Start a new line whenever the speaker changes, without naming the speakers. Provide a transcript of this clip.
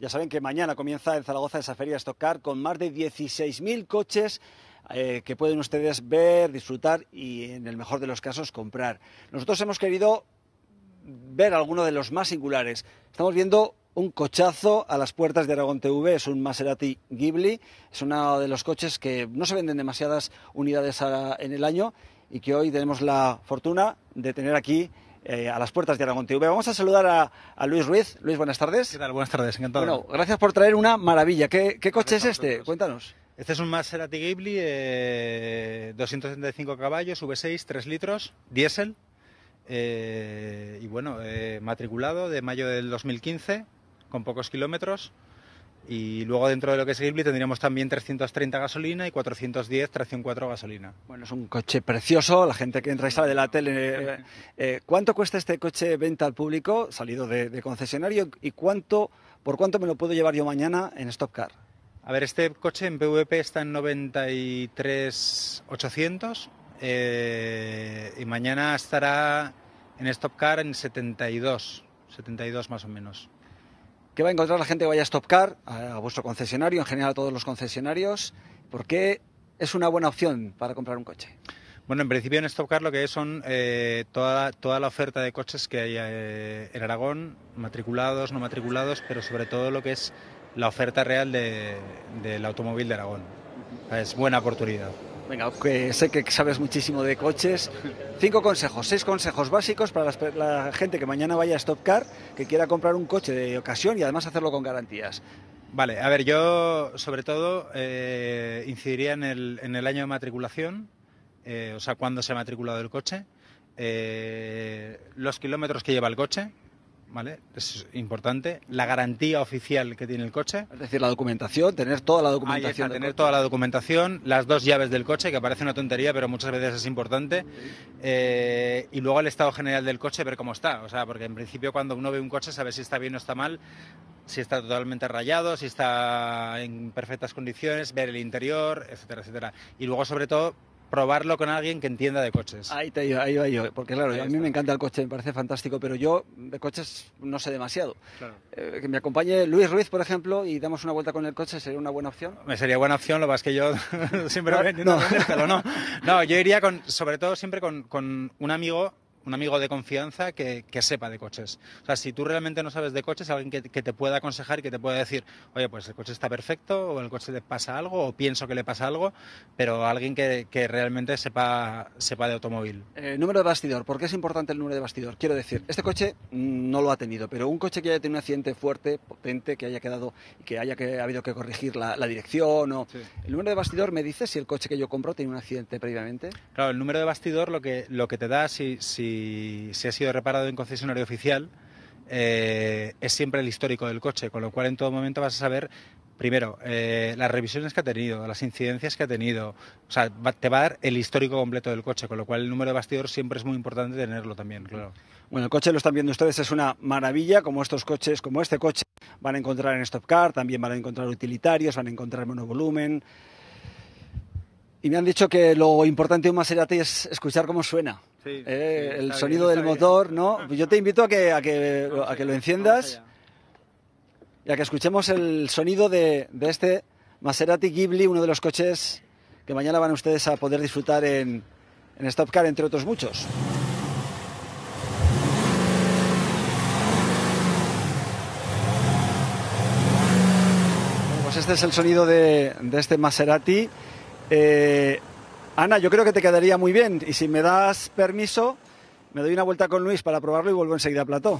Ya saben que mañana comienza en Zaragoza esa feria Stock Car con más de 16.000 coches eh, que pueden ustedes ver, disfrutar y en el mejor de los casos comprar. Nosotros hemos querido ver alguno de los más singulares. Estamos viendo un cochazo a las puertas de Aragón TV, es un Maserati Ghibli, es uno de los coches que no se venden demasiadas unidades en el año y que hoy tenemos la fortuna de tener aquí eh, a las puertas de Aragón TV. Vamos a saludar a, Luis Ruiz. Luis, buenas tardes. Buenas tardes, encantado. Bueno, gracias por traer una maravilla. ¿Qué, coche es este? Cuéntanos.
Este es un Maserati Ghibli, 275 eh, caballos, V6, 3 litros, diésel. Eh, y bueno, matriculado de mayo del 2015, con pocos kilómetros. Y luego dentro de lo que es Ghibli tendríamos también 330 gasolina y 410 tracción 4 gasolina. Bueno, es un coche precioso, la gente que entra y sale de la tele. Eh,
eh, ¿Cuánto cuesta este coche venta al público, salido de, concesionario, y cuánto, por cuánto me lo puedo llevar yo mañana en Stopcar?
A ver, este coche en PVP está en 93,800 eh, y mañana estará en Stopcar en 72, 72 más o menos. ¿Qué va a encontrar
la gente que vaya a Stopcar, a, vuestro concesionario, en general a todos los concesionarios? ¿Por qué es una buena opción para comprar un coche?
Bueno, en principio en Stopcar lo que es son eh, toda, la oferta de coches que hay eh, en Aragón, matriculados, no matriculados, pero sobre todo lo que es la oferta real del automóvil de Aragón. Es buena oportunidad.
Venga, que sé que sabes muchísimo de coches. Cinco consejos, seis consejos básicos para la, gente que mañana vaya a Stopcar que quiera comprar un coche de ocasión y además hacerlo con garantías.
Vale, a ver, yo sobre todo eh, incidiría en el, año de matriculación, eh, o sea, cuándo se ha matriculado el coche, eh, los kilómetros que lleva el coche, ¿vale? Es importante. La garantía oficial que tiene el coche. Es decir, la documentación, tener toda la documentación. tener toda la documentación, las dos llaves del coche, que parece una tontería, pero muchas veces es importante. Eh, y luego el estado general del coche, ver cómo está. O sea, porque en principio cuando uno ve un coche sabe si está bien o está mal, si está totalmente rayado, si está en perfectas condiciones, ver el interior, etcétera, etcétera. Y luego, sobre todo, probarlo con alguien que entienda de coches. Ahí te iba, ahí va yo, porque claro, a mí me
encanta el coche, me parece fantástico, pero yo de coches no sé demasiado. Claro. Eh, que me acompañe Luis Ruiz, por ejemplo, y damos una vuelta con el coche, ¿sería una buena opción?
Me sería buena opción, lo más que yo siempre ah, no, no. No, yo iría con, sobre todo siempre con, con un amigo un amigo de confianza que, que, sepa de coches. O sea, si tú realmente no sabes de coches, alguien que, que, te pueda aconsejar y que te pueda decir, oye, pues el coche está perfecto, o el coche le pasa algo, o pienso que le pasa algo, pero alguien que, que realmente sepa, sepa de automóvil.
el eh, número de bastidor, ¿por qué es importante el número de bastidor? Quiero decir, este coche no lo ha tenido, pero un coche que haya tenido un accidente fuerte, potente, que haya quedado, que haya que, ha habido que corregir la, dirección, o... ¿El número de bastidor me dice si el coche que yo compro tiene un accidente previamente?
Claro, el número de bastidor lo que, lo que te da, si, si si, ha sido reparado en concesionario oficial, eh, es siempre el histórico del coche, con lo cual en todo momento vas a saber, primero, eh, las revisiones que ha tenido, las incidencias que ha tenido, o sea, te va a dar el histórico completo del coche, con lo cual el número de bastidor siempre es muy importante tenerlo también, claro.
Bueno, el coche lo están viendo ustedes, es una maravilla, como estos coches, como este coche, van a encontrar en Stop también van a encontrar utilitarios, van a encontrar monovolumen. Y me han dicho que lo importante de un Maserati es escuchar cómo suena. Eh, el sonido del motor, ¿no? Pues yo te invito a que, a que, a que lo enciendas y a que escuchemos el sonido de, este Maserati Ghibli, uno de los coches que mañana van ustedes a poder disfrutar en, en Stop entre otros muchos. Pues este es el sonido de, de este Maserati. Eh, Ana, yo creo que te quedaría muy bien y si me das permiso, me doy una vuelta con Luis para probarlo y vuelvo enseguida a plató.